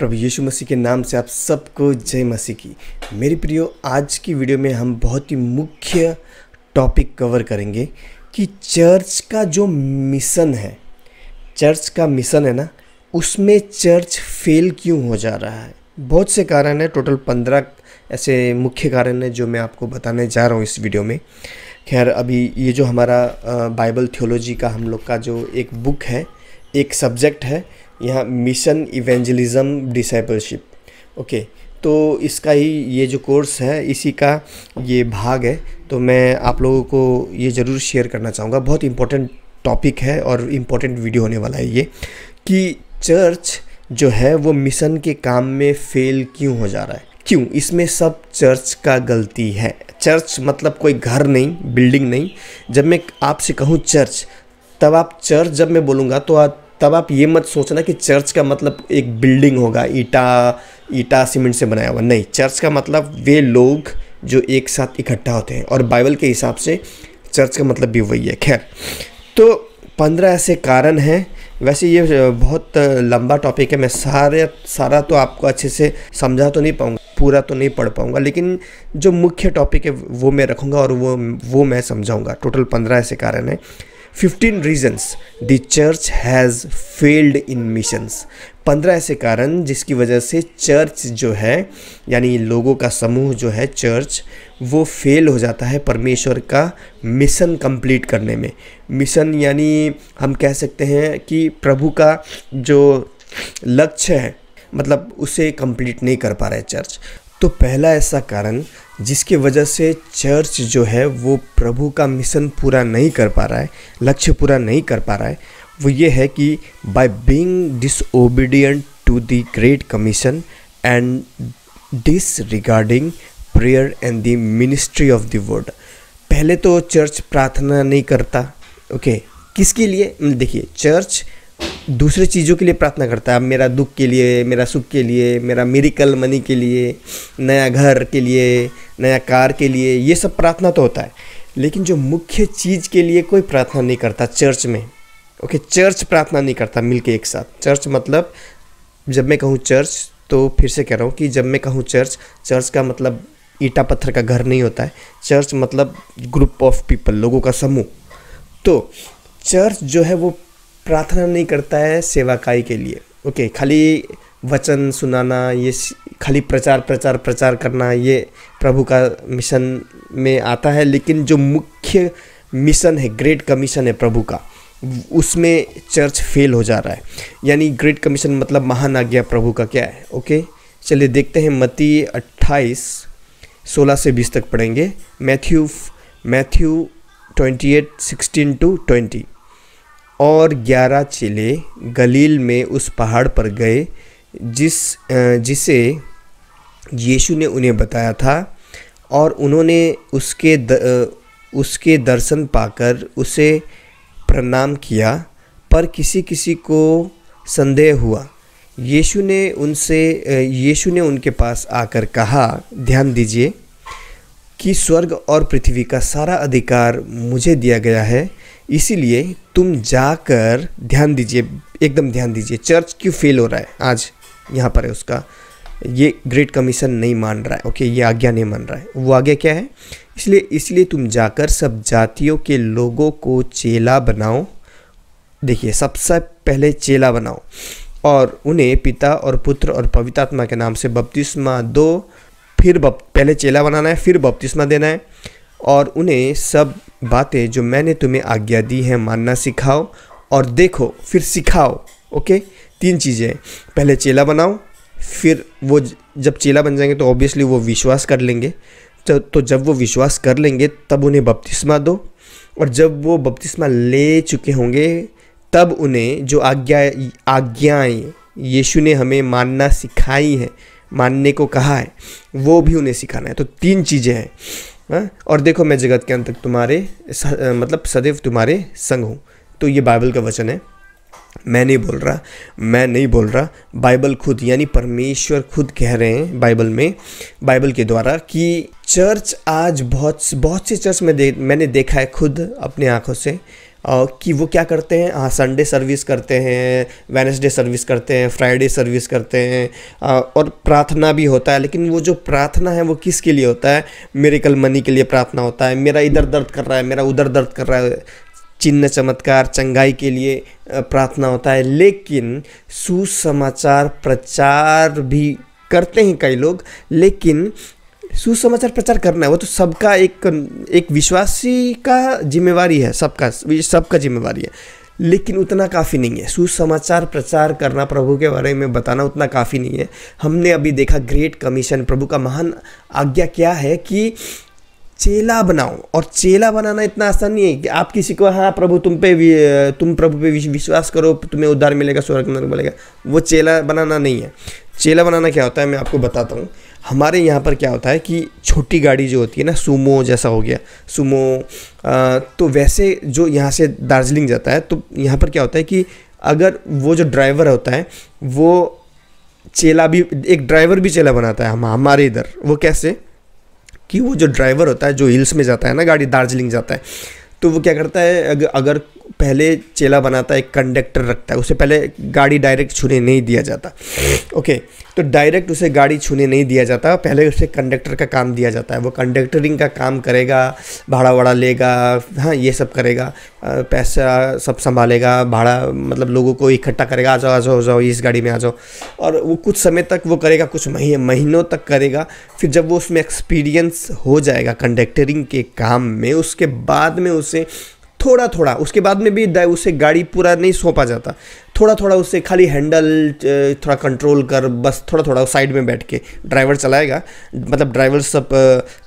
प्रभु यीशु मसीह के नाम से आप सबको जय मसीह की मेरे प्रियो आज की वीडियो में हम बहुत ही मुख्य टॉपिक कवर करेंगे कि चर्च का जो मिशन है चर्च का मिशन है ना उसमें चर्च फेल क्यों हो जा रहा है बहुत से कारण है टोटल पंद्रह ऐसे मुख्य कारण हैं जो मैं आपको बताने जा रहा हूँ इस वीडियो में खैर अभी ये जो हमारा बाइबल थियोलॉजी का हम लोग का जो एक बुक है एक सब्जेक्ट है यहाँ मिशन इवेंजलिज्म डिसाइपलशिप ओके तो इसका ही ये जो कोर्स है इसी का ये भाग है तो मैं आप लोगों को ये ज़रूर शेयर करना चाहूँगा बहुत इम्पोर्टेंट टॉपिक है और इम्पोर्टेंट वीडियो होने वाला है ये कि चर्च जो है वो मिशन के काम में फेल क्यों हो जा रहा है क्यों इसमें सब चर्च का गलती है चर्च मतलब कोई घर नहीं बिल्डिंग नहीं जब मैं आपसे कहूँ चर्च तब आप चर्च जब मैं बोलूँगा तो आप तब आप ये मत सोचना कि चर्च का मतलब एक बिल्डिंग होगा ईटा ईटा सीमेंट से बनाया हुआ नहीं चर्च का मतलब वे लोग जो एक साथ इकट्ठा होते हैं और बाइबल के हिसाब से चर्च का मतलब भी वही है खैर तो पंद्रह ऐसे कारण हैं वैसे ये बहुत लंबा टॉपिक है मैं सारे सारा तो आपको अच्छे से समझा तो नहीं पाऊँगा पूरा तो नहीं पढ़ पाऊँगा लेकिन जो मुख्य टॉपिक है वो मैं रखूँगा और वो वो मैं समझाऊँगा टोटल पंद्रह ऐसे कारण हैं fifteen reasons the church has failed in missions पंद्रह ऐसे कारण जिसकी वजह से चर्च जो है यानी लोगों का समूह जो है चर्च वो फेल हो जाता है परमेश्वर का मिशन कंप्लीट करने में मिशन यानी हम कह सकते हैं कि प्रभु का जो लक्ष्य है मतलब उसे कंप्लीट नहीं कर पा रहे चर्च तो पहला ऐसा कारण जिसकी वजह से चर्च जो है वो प्रभु का मिशन पूरा नहीं कर पा रहा है लक्ष्य पूरा नहीं कर पा रहा है वो ये है कि by being disobedient to the great commission and disregarding prayer and the ministry of the world पहले तो चर्च प्रार्थना नहीं करता ओके okay. किसके लिए देखिए चर्च दूसरे चीज़ों के लिए प्रार्थना करता है मेरा दुख के लिए मेरा सुख के लिए मेरा मेरिकल मनी के लिए नया घर के लिए नया कार के लिए ये सब प्रार्थना तो होता है लेकिन जो मुख्य चीज़ के लिए कोई प्रार्थना नहीं करता चर्च में ओके चर्च प्रार्थना नहीं करता मिल के एक साथ चर्च मतलब जब मैं कहूँ चर्च तो फिर से कह रहा हूँ कि जब मैं कहूँ चर्च चर्च का मतलब ईटा पत्थर का घर नहीं होता है चर्च मतलब ग्रुप ऑफ पीपल लोगों का समूह तो चर्च जो है वो प्रार्थना नहीं करता है सेवाकाई के लिए ओके खाली वचन सुनाना ये खाली प्रचार प्रचार प्रचार करना ये प्रभु का मिशन में आता है लेकिन जो मुख्य मिशन है ग्रेट कमीशन है प्रभु का उसमें चर्च फेल हो जा रहा है यानी ग्रेट कमीशन मतलब महान आज्ञा प्रभु का क्या है ओके चलिए देखते हैं मती 28 16 से 20 तक पढ़ेंगे मैथ्यू मैथ्यू 28 16 टू 20 और ग्यारह चेले गलील में उस पहाड़ पर गए जिस जिसे यीशु ने उन्हें बताया था और उन्होंने उसके द, उसके दर्शन पाकर उसे प्रणाम किया पर किसी किसी को संदेह हुआ यीशु ने उनसे यीशु ने उनके पास आकर कहा ध्यान दीजिए कि स्वर्ग और पृथ्वी का सारा अधिकार मुझे दिया गया है इसीलिए तुम जाकर ध्यान दीजिए एकदम ध्यान दीजिए चर्च क्यों फेल हो रहा है आज यहाँ पर है उसका ये ग्रेट कमीशन नहीं मान रहा है ओके ये आज्ञा नहीं मान रहा है वो आज्ञा क्या है इसलिए इसलिए तुम जाकर सब जातियों के लोगों को चेला बनाओ देखिए सबसे पहले चेला बनाओ और उन्हें पिता और पुत्र और पवित्रात्मा के नाम से बपतिस्मा दो फिर बप पहले चेला बनाना है फिर बपतिस्मा देना है और उन्हें सब बातें जो मैंने तुम्हें आज्ञा दी है मानना सिखाओ और देखो फिर सिखाओ ओके तीन चीज़ें पहले चेला बनाओ फिर वो जब चेला बन जाएंगे तो ऑब्वियसली वो विश्वास कर लेंगे तो, तो जब वो विश्वास कर लेंगे तब उन्हें बपतिस्मा दो और जब वो बपतिस्मा ले चुके होंगे तब उन्हें जो आज्ञा आज्ञाएँ यीशु ने हमें मानना सिखाई है मानने को कहा है वो भी उन्हें सिखाना है तो तीन चीज़ें हैं हाँ? और देखो मैं जगत के अंत तक तुम्हारे मतलब सदैव तुम्हारे संग हूँ तो ये बाइबल का वचन है मैं नहीं बोल रहा मैं नहीं बोल रहा बाइबल खुद यानी परमेश्वर खुद कह रहे हैं बाइबल में बाइबल के द्वारा कि चर्च आज बहुत बहुत से चर्च में दे मैंने देखा है खुद अपने आँखों से कि वो क्या करते हैं हाँ संडे सर्विस करते हैं वेनसडे सर्विस करते हैं फ्राइडे सर्विस करते हैं और प्रार्थना भी होता है लेकिन वो जो प्रार्थना है वो किसके लिए होता है मेरिकल मनी के लिए प्रार्थना होता है मेरा इधर दर्द कर रहा है मेरा उधर दर्द कर रहा है चिन्ह चमत्कार चंगाई के लिए प्रार्थना होता है लेकिन सुसमाचार प्रचार भी करते हैं कई लोग लेकिन सुसमाचार प्रचार करना है वो तो सबका एक एक विश्वासी का जिम्मेवारी है सबका सबका जिम्मेवारी है लेकिन उतना काफ़ी नहीं है सुसमाचार प्रचार करना प्रभु के बारे में बताना उतना काफ़ी नहीं है हमने अभी देखा ग्रेट कमीशन प्रभु का महान आज्ञा क्या है कि चेला बनाओ और चेला बनाना इतना आसान नहीं है कि आप किसी को हाँ प्रभु तुम पे तुम प्रभु पे विश्वास करो तुम्हें उद्धार मिलेगा स्वर्ग मिलेगा वो चेला बनाना नहीं है चेला बनाना क्या होता है मैं आपको बताता हूँ हमारे यहाँ पर क्या होता है कि छोटी गाड़ी जो होती है ना सुमो जैसा हो गया सुमो आ, तो वैसे जो यहाँ से दार्जिलिंग जाता है तो यहाँ पर क्या होता है कि अगर वो जो ड्राइवर होता है वो चेला भी एक ड्राइवर भी चेला बनाता है हम हमारे इधर वो कैसे कि वो जो ड्राइवर होता है जो हिल्स में जाता है ना गाड़ी दार्जिलिंग जाता है तो वो क्या करता है अगर पहले चेला बनाता है एक कंडक्टर रखता है उसे पहले गाड़ी डायरेक्ट छूने नहीं दिया जाता ओके तो डायरेक्ट उसे गाड़ी छूने नहीं दिया जाता पहले उसे कंडक्टर का काम दिया जाता है वो कंडक्टरिंग का काम करेगा भाड़ा वाड़ा लेगा हाँ ये सब करेगा पैसा सब संभालेगा भाड़ा मतलब लोगों को इकट्ठा करेगा आ जाओ आ जाओ आ जाओ इस गाड़ी में आ जाओ और वो कुछ समय तक वो करेगा कुछ महीने महीनों तक करेगा फिर जब वो उसमें एक्सपीरियंस हो जाएगा कंडक्टरिंग के काम में उसके बाद में उसे थोड़ा थोड़ा उसके बाद में भी उसे गाड़ी पूरा नहीं सौंपा जाता थोड़ा थोड़ा उससे खाली हैंडल थोड़ा कंट्रोल कर बस थोड़ा थोड़ा साइड में बैठ के ड्राइवर चलाएगा मतलब ड्राइवर सब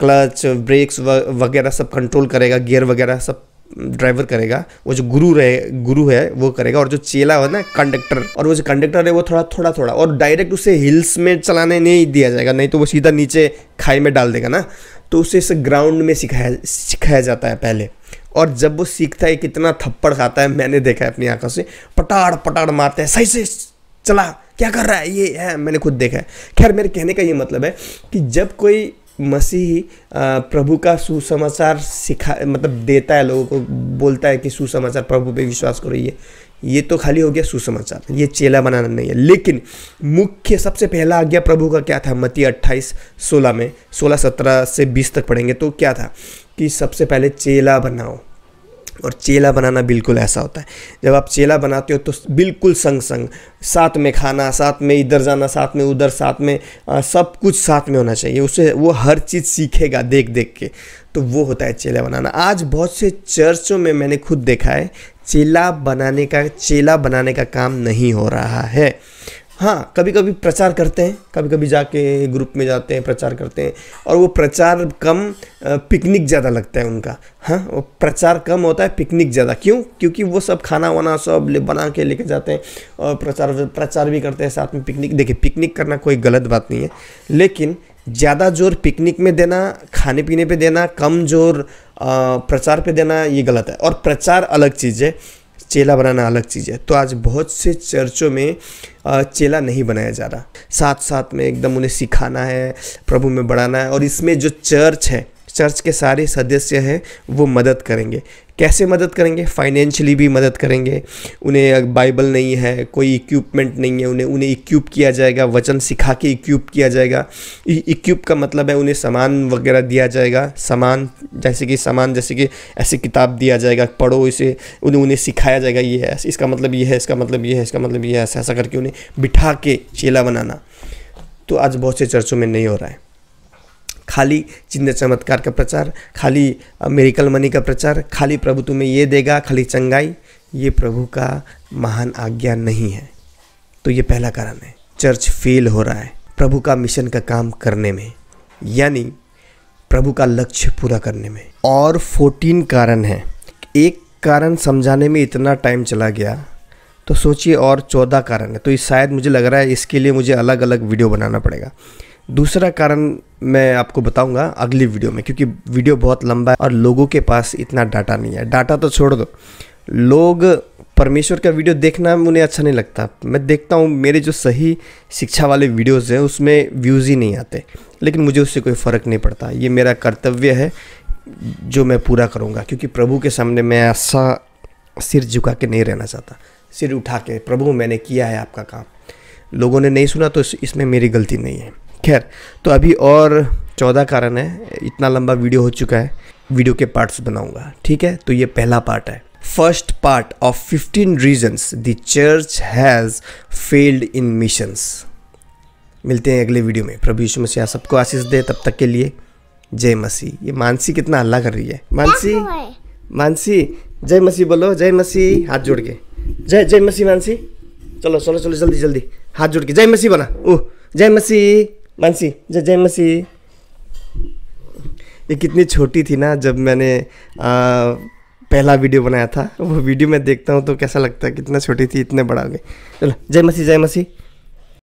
क्लच ब्रेक्स वगैरह सब कंट्रोल करेगा गियर वगैरह सब ड्राइवर करेगा वो जो गुरु रहे गुरु है वो करेगा और जो चेला है ना कंडक्टर और वो जो कंडक्टर है वो थोड़ा थोड़ा थोड़ा और डायरेक्ट उसे हिल्स में चलाने नहीं दिया जाएगा नहीं तो वो सीधा नीचे खाई में डाल देगा ना तो उसे इस ग्राउंड में सिखाया सिखाया जाता है पहले और जब वो सीखता है कितना थप्पड़ खाता है मैंने देखा है अपनी आंखों से पटाड़ पटाड़ मारते हैं सही से चला क्या कर रहा है ये है मैंने खुद देखा है खैर मेरे कहने का ये मतलब है कि जब कोई मसीह प्रभु का सुसमाचार सिखा मतलब देता है लोगों को बोलता है कि सुसमाचार प्रभु पे विश्वास करो ये ये तो खाली हो गया सुसमाचार ये चेला बनाना नहीं है लेकिन मुख्य सबसे पहला आज्ञा प्रभु का क्या था मती 28 16 में 16 17 से 20 तक पढ़ेंगे तो क्या था कि सबसे पहले चेला बनाओ और चेला बनाना बिल्कुल ऐसा होता है जब आप चेला बनाते हो तो बिल्कुल संग संग साथ में खाना साथ में इधर जाना साथ में उधर साथ में आ, सब कुछ साथ में होना चाहिए उसे वो हर चीज़ सीखेगा देख देख के तो वो होता है चेला बनाना आज बहुत से चर्चों में मैंने खुद देखा है चेला बनाने का चेला बनाने का काम नहीं हो रहा है हाँ कभी कभी प्रचार करते हैं कभी कभी जाके ग्रुप में जाते हैं प्रचार करते हैं और वो प्रचार कम पिकनिक ज़्यादा लगता है उनका हाँ वो प्रचार कम होता है पिकनिक ज़्यादा क्यों क्योंकि वो सब खाना वाना सब ले बना के लेके जाते हैं और प्रचार प्रचार भी करते हैं साथ में पिकनिक देखिए पिकनिक करना कोई गलत बात नहीं है लेकिन ज़्यादा जोर पिकनिक में देना खाने पीने पर देना कम जोर प्रचार पर देना ये गलत है और प्रचार अलग चीज़ है चेला बनाना अलग चीज़ है तो आज बहुत से चर्चों में चेला नहीं बनाया जा रहा साथ साथ में एकदम उन्हें सिखाना है प्रभु में बढ़ाना है और इसमें जो चर्च है चर्च के सारे सदस्य हैं वो मदद करेंगे कैसे मदद करेंगे फाइनेंशियली भी मदद करेंगे उन्हें बाइबल नहीं है कोई इक्विपमेंट नहीं है उन्हें उन्हें इक्विप किया जाएगा वचन सिखा के इक्विप किया जाएगा इक्विप का मतलब है उन्हें सामान वगैरह दिया जाएगा सामान जैसे कि सामान जैसे कि ऐसी किताब दिया जाएगा पढ़ो इसे उन्हें उन्हें सिखाया जाएगा ये है इसका मतलब ये है इसका मतलब ये है इसका मतलब ये है ऐसा करके उन्हें बिठा के चेला बनाना तो आज बहुत से चर्चों में नहीं हो रहा है खाली चिन्ह चमत्कार का प्रचार खाली मेरिकल मनी का प्रचार खाली प्रभु तुम्हें ये देगा खाली चंगाई ये प्रभु का महान आज्ञा नहीं है तो ये पहला कारण है चर्च फेल हो रहा है प्रभु का मिशन का काम करने में यानी प्रभु का लक्ष्य पूरा करने में और फोर्टीन कारण है एक कारण समझाने में इतना टाइम चला गया तो सोचिए और चौदह कारण है तो शायद मुझे लग रहा है इसके लिए मुझे अलग अलग वीडियो बनाना पड़ेगा दूसरा कारण मैं आपको बताऊंगा अगली वीडियो में क्योंकि वीडियो बहुत लंबा है और लोगों के पास इतना डाटा नहीं है डाटा तो छोड़ दो लोग परमेश्वर का वीडियो देखना उन्हें अच्छा नहीं लगता मैं देखता हूँ मेरे जो सही शिक्षा वाले वीडियोस हैं उसमें व्यूज़ ही नहीं आते लेकिन मुझे उससे कोई फ़र्क नहीं पड़ता ये मेरा कर्तव्य है जो मैं पूरा करूँगा क्योंकि प्रभु के सामने मैं ऐसा सिर झुका के नहीं रहना चाहता सिर उठा के प्रभु मैंने किया है आपका काम लोगों ने नहीं सुना तो इसमें मेरी गलती नहीं है खैर तो अभी और चौदह कारण है इतना लंबा वीडियो हो चुका है वीडियो के पार्ट्स बनाऊंगा ठीक है तो ये पहला पार्ट है first part of fifteen reason the church has failed in missions मिलते हैं अगले वीडियो में प्रभु यीशु मसीह सबको आशीष दे तब तक के लिए जय मसीह ये मानसी कितना हल्ला कर रही है मानसी मानसी जय मसीह बोलो जय मसीह हाथ जोड़ के जय जय मसीह मानसी चलो चलो चलो जल्दी जल्दी हाथ जोड़ के जय मसीह बना ओह जय मसीह मानसी जय जय मसी ये कितनी छोटी थी ना जब मैंने आ, पहला वीडियो बनाया था वो वीडियो मैं देखता हूँ तो कैसा लगता है कितना छोटी थी इतने बड़ा हो गए चलो जय मसी जय मसी